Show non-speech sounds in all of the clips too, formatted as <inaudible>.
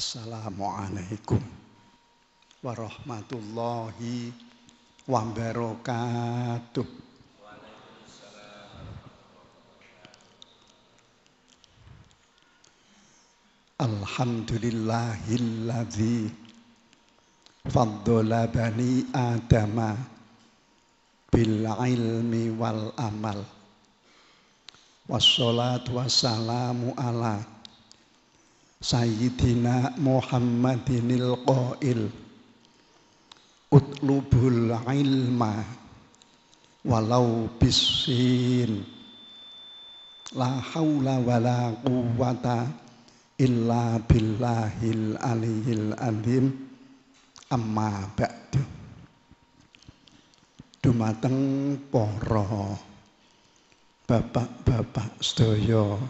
Assalamualaikum warahmatullahi wabarakatuh. Alhamdulillahilladzi faddola bani adama bil ilmi wal amal wassalatu wassalamu ala Sayyidina Muhammadinil Qail Utlubul ilma Walau bisin La hawla wala la Illa billahil aliyil adhim Amma ba'du Dumateng poro Bapak-bapak sedaya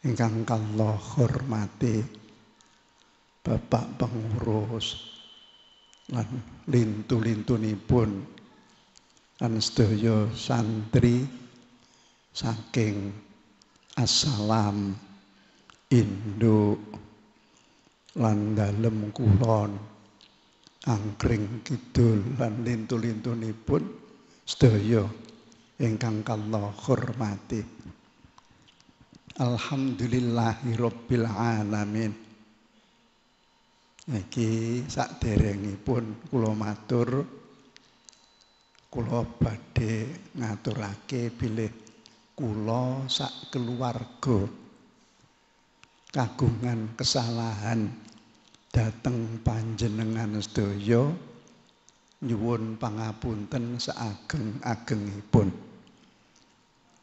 Engkang kalau hormati Bapak pengurus dan lintu-lintunipun dan sedaya santri saking asalam induk lan dalem kulon angkring kidul lan lintu-lintunipun sedaya ingkang kalau hormati Alhamdulillahirabbil alamin. Niki saderengipun kula matur kula badhe ngaturake bilih kula sak keluarga kagungan kesalahan dhateng panjenengan sedaya nyuwun pangapunten saageng-agengipun. Pun.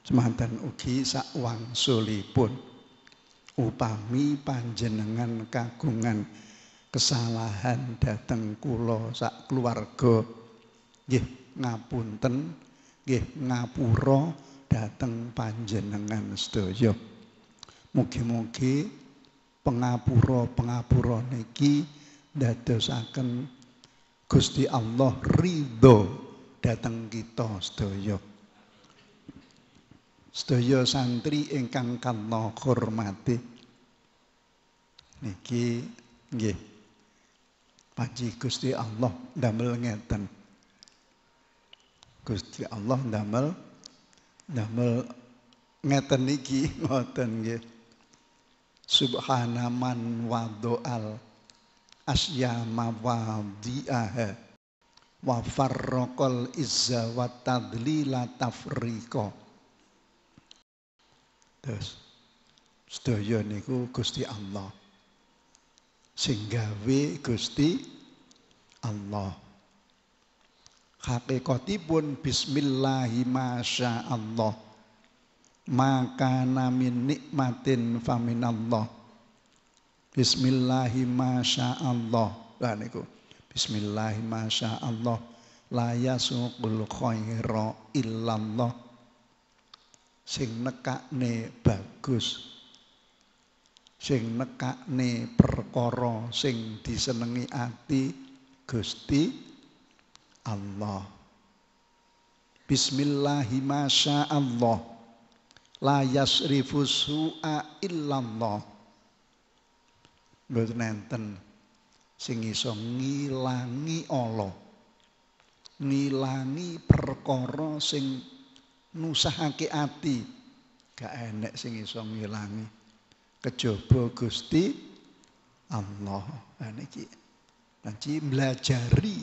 semantan ugi sak wangsulipun upami panjenengan kagungan kesalahan dateng kula sak keluarga nggih ngapunten nggih ngapura dateng panjenengan sedaya mugi-mugi pengapura-pengapura niki dadosaken Gusti Allah ridho dateng kita sedaya sedaya santri ingkang kanto hormati niki nggih panji Gusti Allah damel ngeten Gusti Allah damel damel ngeten niki <laughs> ngoten nggih subhanaman do'al asyama wadi'aha wa farrokol izza wa tadlila tafriqa Terus sedaya niku Gusti Allah. Sing gawe Gusti Allah. Hakikatipun bismillahi masya Allah. Maka namin nikmatin faminallah. Bismillahi masya Allah. Lah niku. Bismillahi masya Allah. La yasuqul khaira illallah sing nekakne bagus sing nekakne perkara sing disenengi ati Gusti Allah Bismillahirrahmanirrahim la yasrifu su'a illallah Mboten nenten sing iso ngilangi Allah ngilangi perkara sing nusahake ati gak enek sing iso ngilangi kejaba Gusti Allah nah niki nanti belajari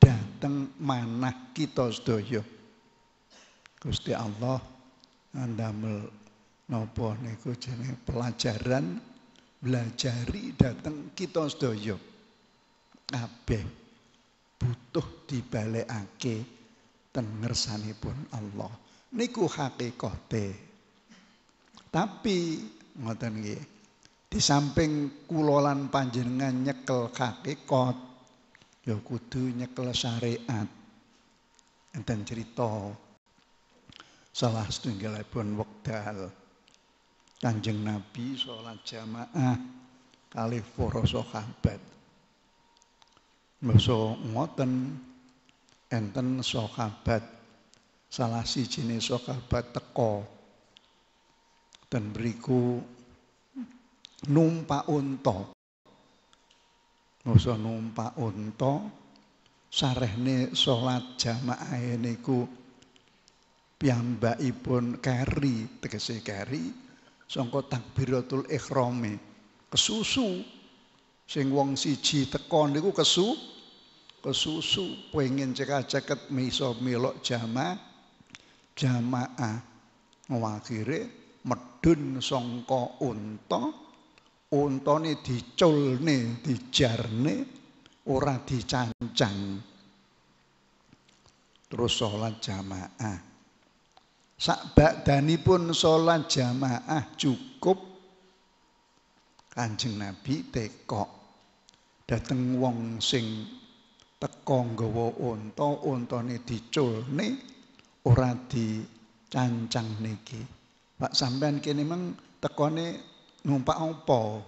dateng manah kita sedaya Gusti Allah ndamel napa niku jeneng pelajaran belajari dateng kita sedaya kabeh butuh dibalekake ten pun Allah niku hakikate. Tapi ngoten nggih. Di samping kula lan panjenengan nyekel hakikat ya kudu nyekel syariat. Enten cerita salah setunggalipun wekdal Kanjeng Nabi salat jamaah kalih para sahabat. Masa ngoten enten sahabat so salah si jenis sahabat teko dan beriku numpak unta Masa numpak unta sarehne salat jamaah niku piyambakipun keri tegese keri sangka takbiratul ihrami kesusu sing wong siji teko niku kesu kesusu pengen cekak-ceket miso melok jamaah jamaah ngwakire medun sangka unta untane diculne dijarne ora dicancang terus salat jamaah pun salat jamaah cukup Kanjeng Nabi teko dateng wong sing teko nggawa unta untane diculne ora dicancang niki. Pak sampean kene mang tekone numpak opo?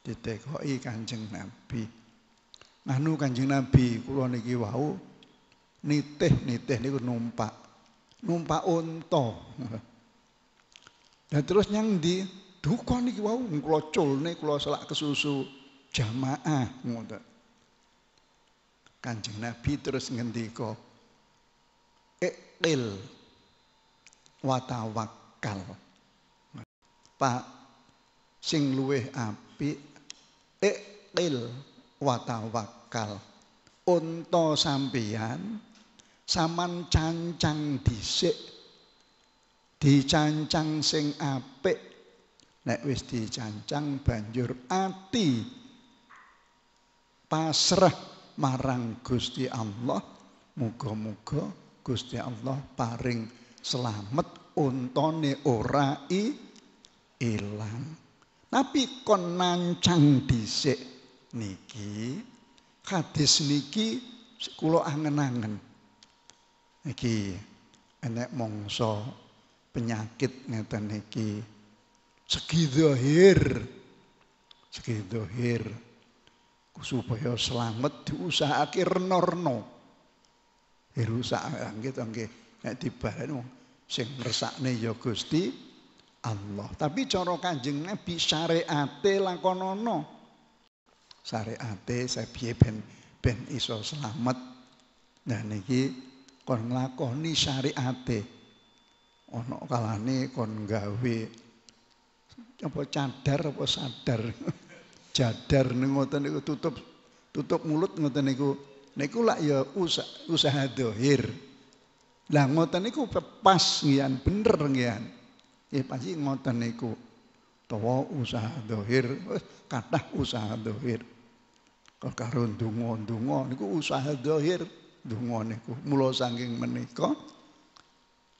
Ditekoki Kanjeng Nabi. Anu Kanjeng Nabi kula niki wau nitih-nitih niku numpak. Numpak unta. Dan terus nyang di duka niki wau kula culne kula selak kesusu jamaah ngoten. Kanjeng Nabi terus ngendika, iqil wa tawakkal. Pak sing luweh apik iqil wa tawakkal. Unta sampeyan saman cancang dhisik dicancang sing apik nek wis dicancang banjur ati pasrah marang Gusti Allah Mugo-mugo, Gusti Allah paring selamat untone ora ilang. Tapi kon nancang dhisik niki hadis niki kula angen-angen. Iki enek mangsa penyakit ngeten niki segi zahir segi zahir supaya selamat diusahake renor dirusak ah, nggih to nggih nek dibaleni sing ngersakne ya Gusti Allah. Tapi cara Kanjeng Nabi syariate lakonono. Syariate saya piye ben ben iso selamat. Nah niki kon nglakoni syariate. Ana kalane kon gawe apa cadar apa sadar. <laughs> Jadar ngoten niku tutup tutup mulut ngoten niku niku lak ya usaha, usaha dohir. Lah ngoten niku pas ngian bener ngian. Ya pasti ngoten niku. Tawa usaha dohir, Kata usaha dohir. Kalau karun ndonga-ndonga niku usaha dohir donga niku. Mulo saking menika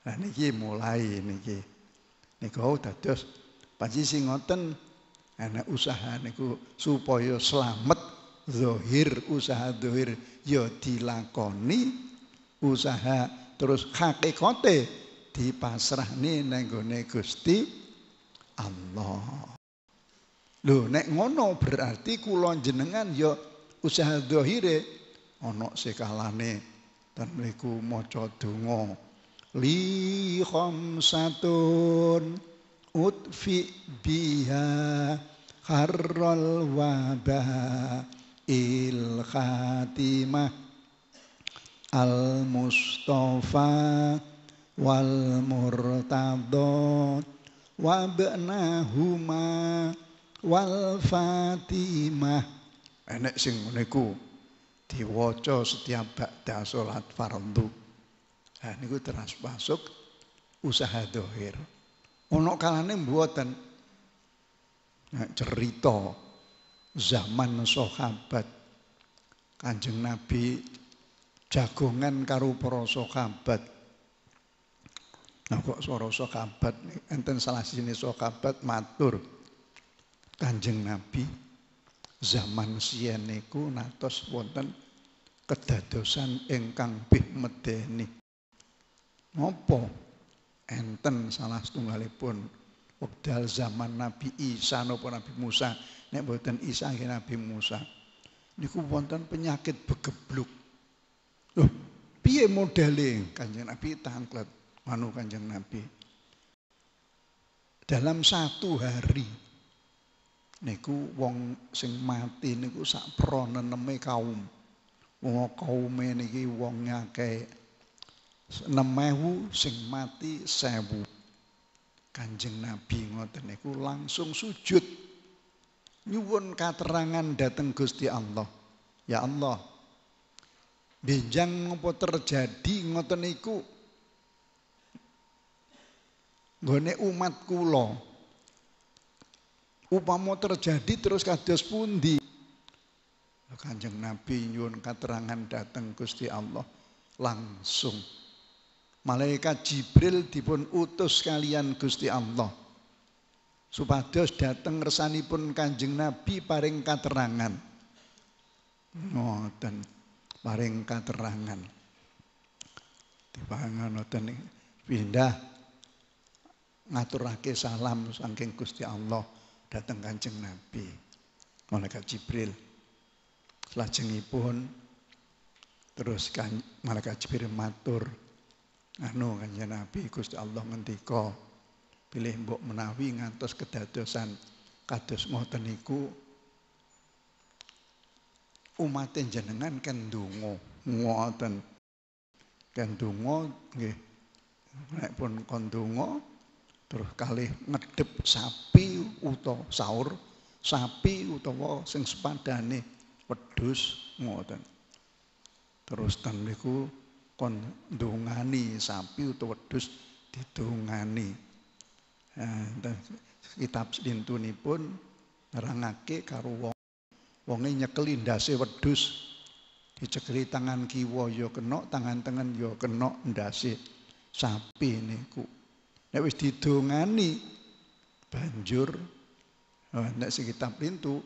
Nah niki mulai niki. Niku terus. panci sing ngoten ana usaha niku supaya selamat zohir usaha zohir ya dilakoni usaha terus hakikate dipasrahne nih gone Gusti Allah. lo nek ngono berarti kulon jenengan ya usaha zohire ono sekalane dan mereka mau donga li khamsatun utfi biha harral wabah il khatimah al mustafa wal murtadha wa bnahuma wal fatimah enek sing ngene iku diwaca setiap ba'da salat fardhu ha nah, niku terus masuk usaha dohir ono kalane mboten cerita zaman sahabat Kanjeng Nabi jagongan karo para sahabat. Nah kok swara sahabat enten salah sini sahabat matur Kanjeng Nabi zaman siyen niku natos wonten kedadosan ingkang bih medeni. Napa enten salah setunggalipun wekdal zaman Nabi Isa napa Nabi Musa nek mboten Isa Nabi Musa niku wonten penyakit begebluk loh piye modele Kanjeng Nabi tangklet anu Kanjeng Nabi dalam satu hari niku wong sing mati niku sak proneneme kaum wong kaume niki wong akeh 6000 sing mati 1000 Kanjeng Nabi ngoten niku langsung sujud nyuwun katerangan dateng Gusti Allah. Ya Allah, benjang ngopo terjadi ngoten niku? Gone umat kula. Upama terjadi terus kados pundi? Kanjeng Nabi nyuwun katerangan dateng Gusti Allah langsung. Malaikat Jibril dipun utus kalian Gusti Allah Supados dateng pun Kanjeng Nabi paring katerangan. Ngoten. Paring katerangan. Dipangan ngoten pindah ngaturake salam saking Gusti Allah dateng Kanjeng Nabi. Malaikat Jibril. Selajengipun terus kan malaikat Jibril matur anu Kanjeng Nabi Gusti Allah ngendika pilih mbok menawi ngantos kedadosan kados ngoten niku umat jenengan kendungo ngoten kendungo nggih nek pun kondungo terus kali ngedep sapi uto sahur sapi utawa sing sepadane wedhus ngoten terus ten niku kondungani sapi utawa wedhus didungani Eh, kitab dintunipun nerangake karo wong wonge nyekeli ndase wedhus Dicegeli tangan kiwa ya kena tangan tengen ya kena ndase sapi niku nek wis didongani banjur eh, nek sing kitab lintu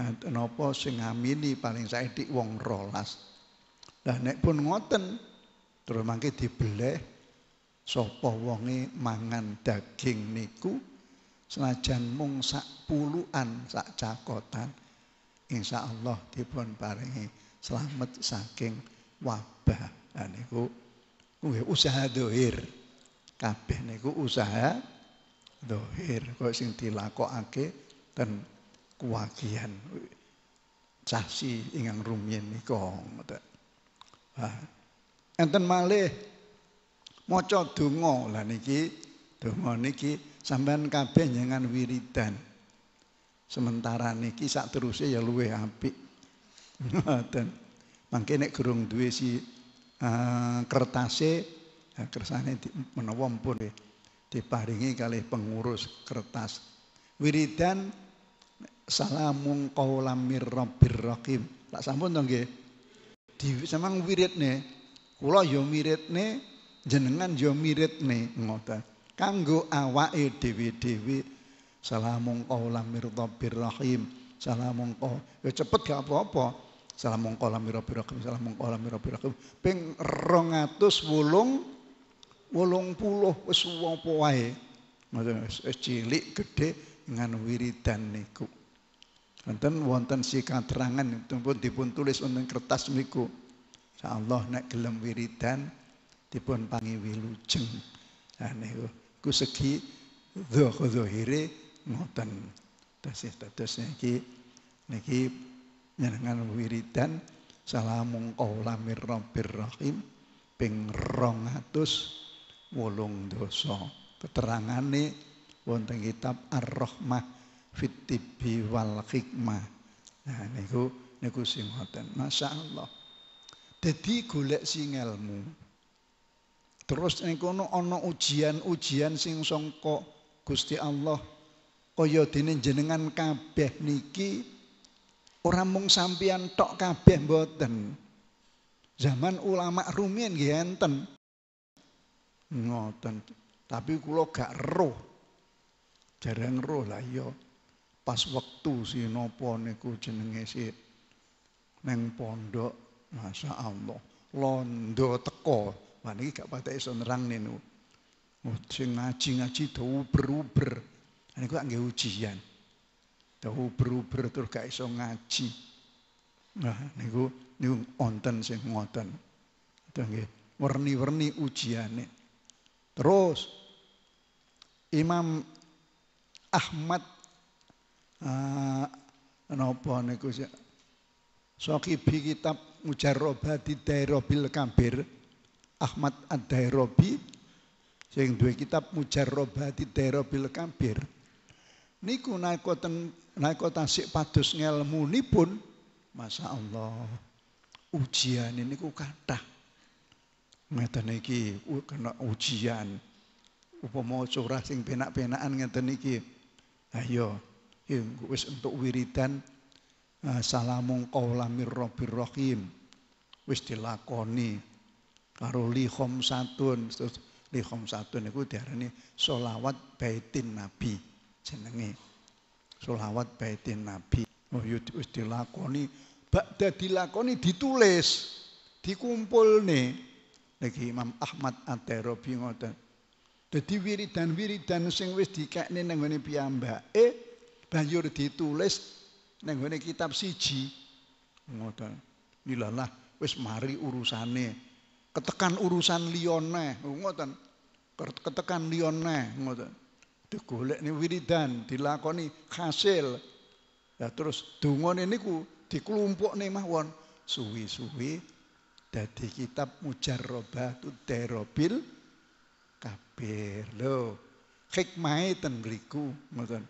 eh, napa sing ngamini paling saiki wong rolas lah nek pun ngoten terus mangke dibeleh sapa wonge mangan daging niku senajan mung sak puluhan sak cakotan insyaallah dipun paringi slamet saking wabah niku kuwi usaha dohir kabeh niku usaha dohir kok sing dilakokake ten kuwagian sasi ingang rumiyin niku ngoten enten malih maca donga lah niki donga niki sampean kabeh jangan wiridan sementara niki saterusé ya luwih apik ngoten mangke nek gurung duwe si uh, kertasé kersane menawa mpun e, diparingi kalih pengurus kertas wiridan salamun qaulam mir rabbir rahim lak sampun to nggih di samang wiridne kula ya wiridne jenengan yo mirip nih ngoten kanggo awake dewi dhewe salamun lamir mirdabir rahim salamun kau. yo cepet gak apa-apa salamun qaulam mirdabir rahim salamun lamir mirdabir rahim ping wulung puluh apa wae ngoten cilik gede dengan wiridan niku Wonten wonten si katerangan pun dipun tulis wonten kertas niku. Insyaallah nek gelem wiridan dipun pangi wilujeng ah, niku ku segi zahire ngoten tasih tetes niki niki wiridan salamun qaula mir rabbir rahim ping 208 dosa wonten kitab ar-rahmah fitibi wal hikmah nah niku niku sing ngoten masyaallah dadi golek sing ilmu Terus ning kono ana ujian-ujian sing sangka Gusti Allah kaya dene jenengan kabeh niki ora mung sampeyan tok kabeh mboten. Zaman ulama rumien nggih enten. Ngoten. Tapi kula gak roh. Jarang roh lah ya. Pas wektu sinapa niku jenenge sih neng pondok Masya Allah. Londo teko. Wah ini gak patah iso nerang oh, niku. Sing ngaji-ngaji do beru uber Niku tak angge ujian. Do beru uber terus gak iso ngaji. Nah niku ini onten sing ngoten. Nggih, werni-werni nih, Terus Imam Ahmad uh, napa niku Sokibi kitab Mujarrobah di Daerobil Kambir Ahmad Ad-Dairobi sing duwe kitab Mujarrobati Dairobil Kabir niku nalika ten nalika tasik padus pun, Masya Allah ujian ini ku kata ngeten iki kena ujian upama curah sing penak-penakan ngeten iki ayo iya, iya, wis entuk wiridan eh, salamun qaulamir rabbir rahim wis dilakoni karo lihom satun terus lihom satun itu diarani solawat baitin nabi jenenge solawat baitin nabi oh yudhus dilakoni bakda dilakoni ditulis dikumpul nih Imam Ahmad Ad-Darabi ngoten. Dadi wiridan-wiridan sing wis dikekne nang ngene eh banjur ditulis nang kitab siji ngoten. Nilalah wis mari urusane ketekan urusan liyone ngoten ketekan liyone ngoten digolek ni wiridan dilakoni hasil ya terus dungone niku dikelumpuk nih mawon suwi-suwi dadi kitab mujarrobatu derobil kabir lho hikmahe ten mriku ngoten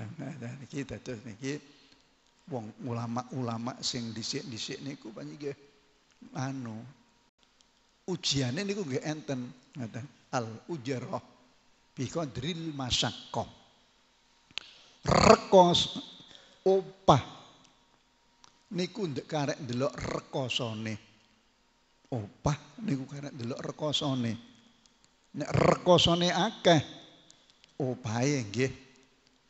nah, nah niki dados niki wong ulama-ulama sing dhisik-dhisik niku panjenengan anu ujiannya niku nggak enten ngata al ujaroh bikon drill masako rekos opah niku ndek karek ndelok rekosone opah niku karek ndelok rekosone nek rekosone akeh opahe nggih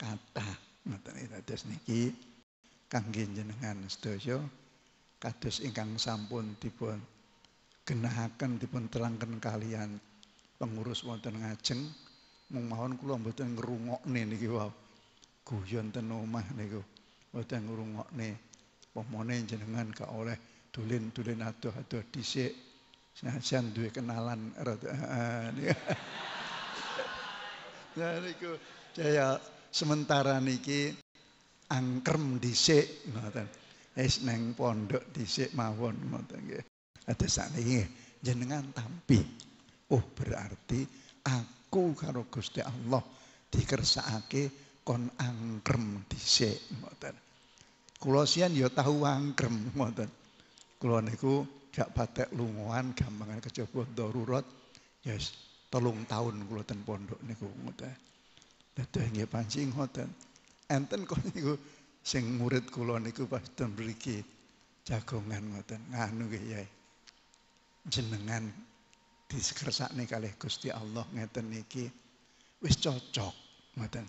kata ngoten dados niki kangge jenengan sedaya kados ingkang sampun dipun genahaken dipun terangken kalian pengurus wonten ngajeng mung mawon kula mboten ngrungokne niki wae guyon ten omah niku mboten ngrungokne pomone jenengan gak oleh dulin-dulin adoh-adoh dhisik senajan duwe kenalan Ya eh, eh, niku <laughs> ya sementara niki angkrem dhisik ngoten. Wis neng pondok dhisik mawon ngoten nggih. Ada Adesane ini jenengan tampi. Oh berarti aku karo Gusti Allah dikersakake kon angkrem dhisik ngoten. Kula sian ya tahu angkrem ngoten. Kula niku gak patek lungoan gampangan kejaba darurat ya yes, telung tahun kula ten pondok niku ngoten. Dadah nggih panci ngoten. Enten kok niku sing murid kula niku pas ten mriki jagongan ngoten nganu nggih Yai jenengan dikersakne kalih Gusti Allah ngeten niki wis cocok ngoten.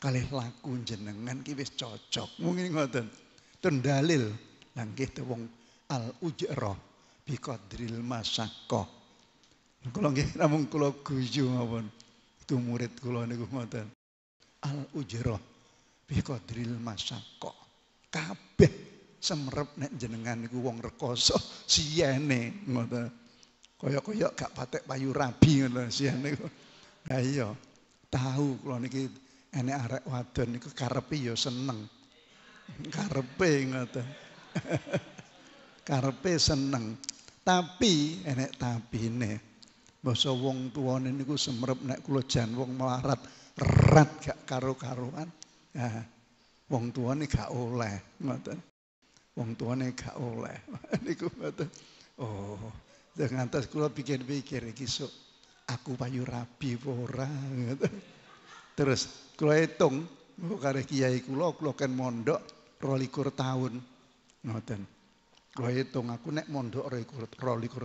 Kalih laku jenengan ki wis cocok. Mungkin ngoten. Ten dalil lan nggih wong al ujra bi qadril masaqah. Kula nggih namung kula guyu mawon. Itu murid kula niku ngoten. Al ujra bi qadril masaqah. Kabeh semrep nek jenengan niku wong rekoso siyene ngono. Kaya-kaya gak patek payu rabi ngono siyene. Ha iya. Tahu kula niki enek arek wadon niku karepe ya seneng. Karepe ngono. <laughs> karepe seneng. Tapi enek tapine. Basa wong tuane niku semrep nek kula jan wong melarat rat gak karo-karuan. Ha. Wong tuane gak oleh ngono. wong tuane gak oleh. <laughs> Niku mboten. Oh, atas kula pikir-pikir iki sok aku payu rabi apa ora <laughs> Terus kula hitung oh, karo kiai kula kula kan mondok 22 tahun. Ngoten. Kula hitung aku nek mondok 22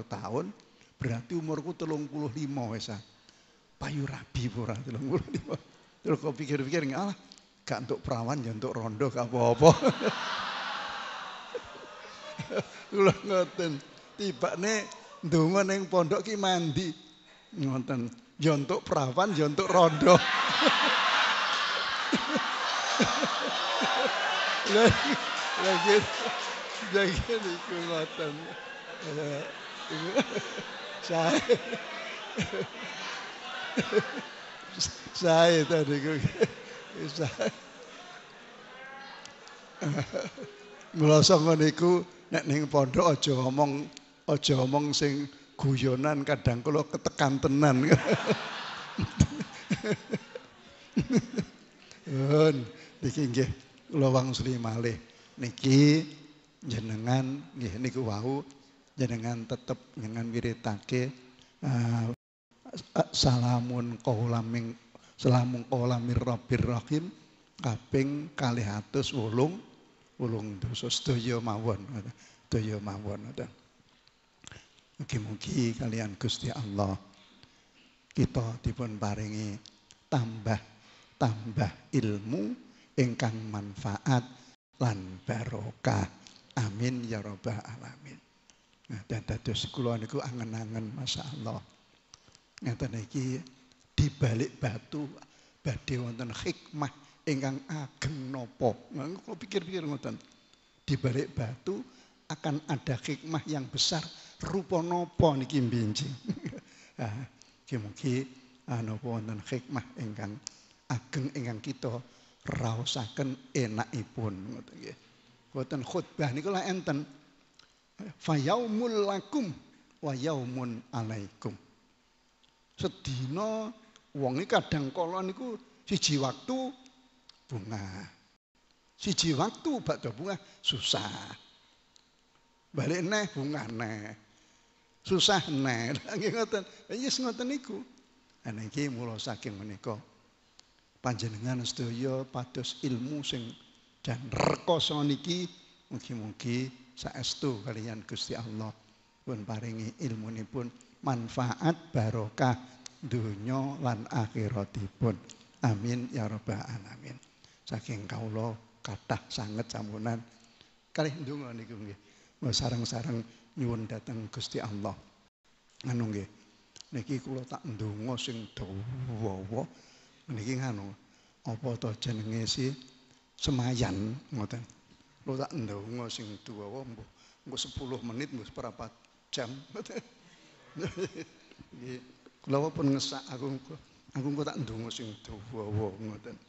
tahun berarti umurku 35 wis. Ah. Payu rabi apa ora 35. Terus kok pikir-pikir ngalah gak untuk perawan ya untuk rondo gak apa-apa. <laughs> Kula <laughs> ngoten. Tibane ndonga ning pondok ki mandi. Ngoten. Ya entuk prawan, ya entuk rondo. Lagi <laughs> lagi niku ngoten. Saya saya tadi saya. Mula niku <laughs> nek ning pondok aja omong aja omong sing guyonan kadang kula ketekan tenan. Nun, niki nggih kula wangsuli malih. Niki jenengan nggih niku wau jenengan tetep jenengan wiritake uh, salamun qaulaming salamun qaulamir rabbir rahim kaping 208 ulung dosa sedaya mawon sedaya mawon ngoten mugi-mugi kalian Gusti Allah kita dipun paringi tambah tambah ilmu ingkang manfaat lan barokah amin ya robbal alamin Nah, dan dados kula niku angen-angen masyaallah. Ngeten iki di balik batu badhe wonten hikmah ingkang ageng nopo. Nah, kalau pikir-pikir ngoten. Di balik batu akan ada hikmah yang besar rupa nopo niki benci. nah, <laughs> mugi ah, napa wonten hikmah ingkang ageng ingkang kita raosaken enakipun ngoten nggih. Boten khutbah niku lah enten fayaumul lakum wa yaumun alaikum. Sedina wonge kadang kala niku siji waktu bunga. Siji waktu bakda bunga susah. Balik neh bunga neh. Susah neh. <laughs> Lagi ngoten. Yes ngoten niku. Ana iki mula saking menika panjenengan sedaya pados ilmu sing dan rekoso niki mugi-mugi saestu kalian Gusti Allah pun paringi pun manfaat barokah dunya lan akhiratipun. Amin ya rabbal alamin. saking kaulo kata sangat sambunan kalih dungo niku nggih mau sarang-sarang nyuwun datang gusti allah anu nggih niki kulo tak dungo sing dawa niki nganu apa to jenenge si semayan ngoten lu tak dungo sing dawa mbuh engko 10 menit mbuh berapa jam <laughs> nggih kula pun ngesak aku aku kok tak ndonga sing dawa ngoten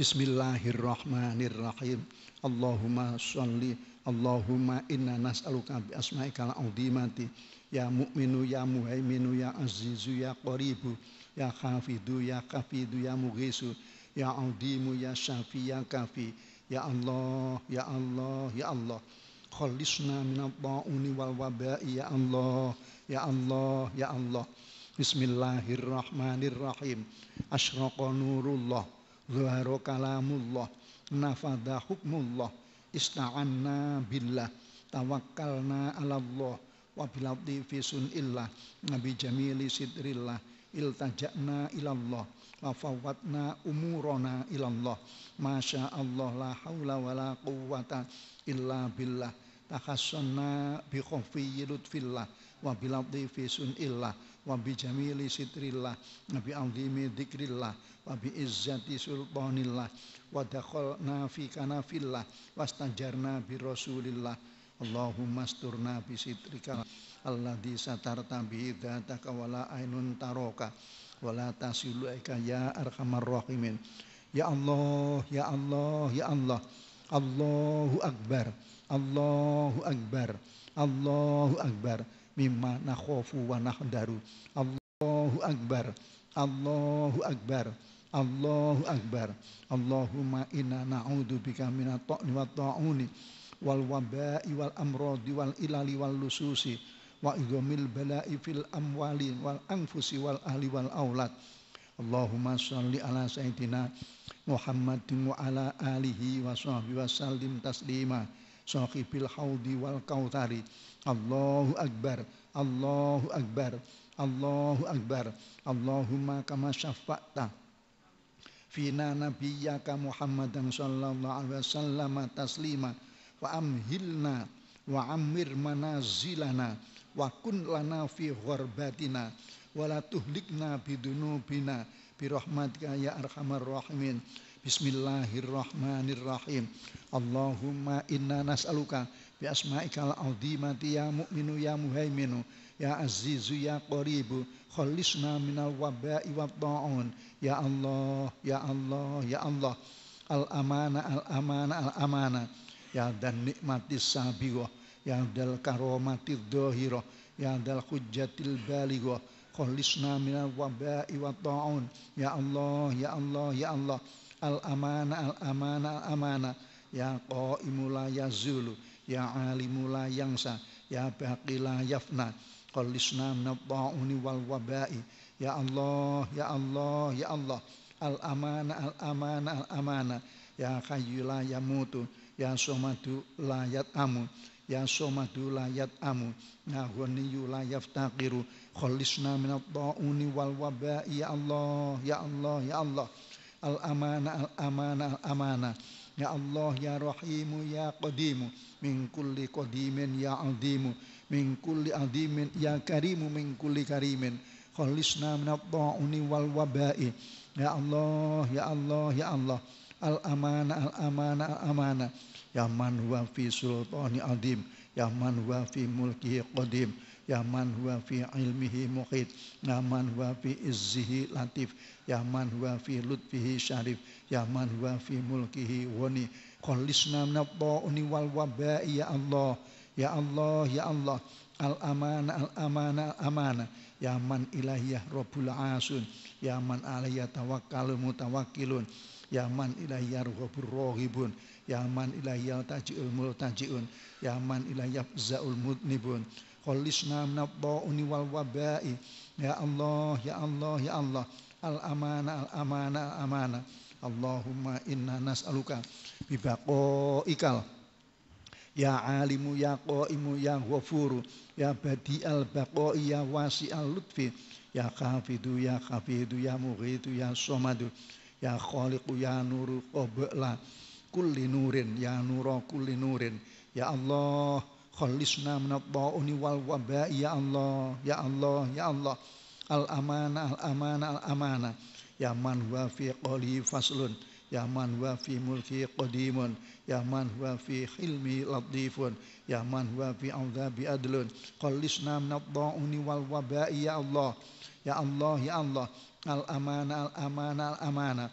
Bismillahirrahmanirrahim. Allahumma sholli Allahumma inna nas'aluka bi asma'ikal azimati ya mu'minu ya muhaiminu ya azizu ya qaribu ya khafidu ya kafidu ya mughisu ya audimu ya syafi ya kafi ya Allah ya Allah ya Allah khalisna minat ta'uni wal wabai ya Allah ya Allah ya Allah Bismillahirrahmanirrahim Asyraqa nurullah Zuhara kalamullah Nafadha hukmullah Ista'anna billah Tawakkalna ala Allah Wabilabdi Nabi jamili sidrillah Iltajakna ilallah Wafawatna umurona ilallah Masya Allah la hawla wa la quwata illa billah Takhassanna bi khufiyyi lutfillah Wa bilabdi sidrillah Nabi azimi dikrillah wa izzati sultanillah wa dakhalna fi kanafillah wastajarna bi rasulillah Allahumma asturna bi sitrika alladhi satarta bi dhataka wala ainun taroka wala tasilu ya arhamar rahimin ya Allah ya Allah ya Allah Allahu akbar Allahu akbar Allahu akbar mimma nakhofu wa nahdaru Allahu akbar Allahu akbar Allahu Akbar. Allahumma inna na'udzubika minat ta'ni wa ta'uni wal waba'i wal amrodi wal ilali wal lususi wa idhamil bala'i fil amwali wal anfusi wal ahli wal aulad. Allahumma salli ala sayyidina Muhammadin wa ala alihi wa sahbihi wa sallim taslima. Sahibil haudi wal kautari. Allahu Akbar. Allahu Akbar. Allahu Akbar. Allahumma kama syafa'ta fina nabiyyaka Muhammadan sallallahu alaihi wasallam taslima wa amhilna wa amir manazilana wa kun lana fi ghurbatina wa la tuhlikna bidunubina bi rahmatika ya arhamar rahimin Bismillahirrahmanirrahim Allahumma inna nas'aluka bi asma'ikal azimati ya mu'minu ya muhaiminu Ya Azizu ya Qaribu khalisna minal waba'i wa ta'un Ya Allah ya Allah ya Allah Al amana al amana al amana Ya dan nikmati sabiwa Ya dal karomati dohiro, Ya dal hujjatil baligo, Khalisna minal waba'i wa ta'un Ya Allah ya Allah ya Allah Al amana al amana al amana Ya qaimula la ya yazulu Ya alimula yangsa Ya baqila la yafna Qalisna minat wal wabai. Ya Allah, ya Allah, ya Allah. Al-amana, al-amana, al-amana. Ya kayu la yamutu. Ya somadu la yat'amu. Ya somadu la yat'amu. Ya ghaniyu la yaftaqiru. Khalisna minat wal wabai. Ya Allah, ya Allah, ya Allah. Al-amana, al-amana, al-amana. Ya Allah, ya Rahimu, ya Qadimu. Min kulli Qadimin, ya Adimu min kulli adhimin ya karimu min kulli karimin khalisna min ta'uni wal wabai ya Allah ya Allah ya Allah al amana al amana al amana ya man huwa fi sultani adhim ya man huwa fi mulkihi qadim ya man huwa fi ilmihi muqit ya man huwa fi izzihi latif ya man huwa fi lutfihi syarif ya man huwa fi mulkihi wani khalisna min ta'uni wal wabai ya Allah Ya Allah, Ya Allah. Al-amana, al-amana, al-amana. Ya man ilahiyah rabbul asun. Ya man alaiya tawakkal mutawakkilun. Ya man ilahiyah ruhubur rohibun. Ya man ilahiyah taji'ul multaji'un. Ya man ilahiyah za'ul Mutnibun, Kholisna minabda'uni wal wabai. Ya Allah, Ya Allah, Ya Allah. Al-amana, al-amana, al-amana. Allahumma inna nas'aluka bibaqo ikal Ya alimu ya qaimu ya ghafuru ya badi'al baqai ya wasi'al lutfi ya kafidu ya kafidu ya mughitu ya somadu ya khaliqu ya nuru qabla kulli nurin ya Nuru kulli nurin ya Allah khalisna minadh-dha'uni wal waba'i ya Allah ya Allah ya Allah al amana al amana al amana ya man wa fi qali faslun ya man wa fi mulki qadimun ya man huwa fi hilmi latifun ya man huwa fi audhabi adlun qallisna min da'uni wal wabai ya Allah ya Allah ya Allah al amana al amana al amana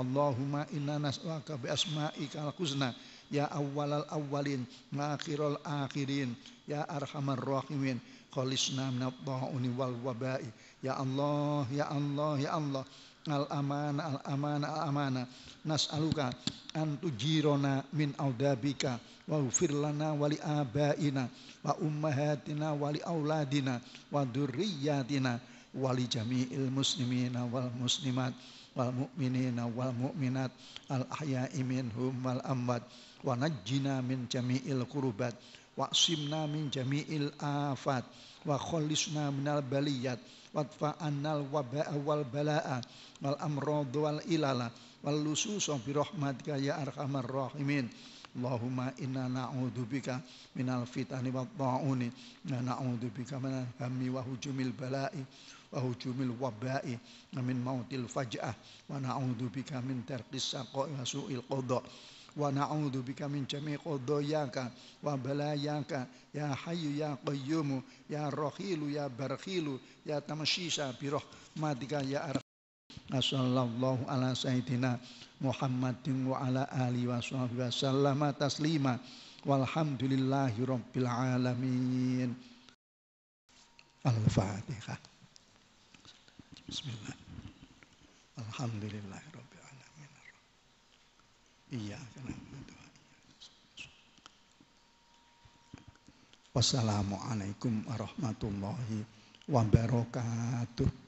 Allahumma inna nas'aluka bi asma'ika ya al husna ya awwalal awwalin ma akhiral akhirin ya arhamar rahimin qallisna min da'uni wal wabai ya Allah ya Allah ya Allah al-amana al-amana al-amana nas'aluka an tujirona min audabika wa ufir lana wali abaina wa ummahatina wali auladina wa durriyatina wali jami'il muslimina wal muslimat wal mu'minina wal mu'minat al ahya'i minhum wal amwat wa najjina min jami'il kurubat wa simna min jami'il afat wa min minal baliyat wadfa annal waba'a wal bala'a wal amrad wal ilala wal lususa bi rahmatika ya arhamar rahimin Allahumma inna bika minal fitani wa ta'uni na'udhu bika minal hammi wa hujumil bala'i wa hujumil waba'i amin min mautil faj'ah wa bika min tarqis saqa'i wa su'il wa na'udhu bika min jami'i qadayaka wa balayaka ya hayu ya qayyumu ya rahilu ya barkhilu ya tamshisa bi rahmatika ya arham sallallahu ala sayyidina Muhammadin wa ala ali wa sahbihi wa sallama taslima walhamdulillahi rabbil alamin Al-Fatihah Bismillah Alhamdulillah Iya. Wassalamualaikum warahmatullahi wabarakatuh.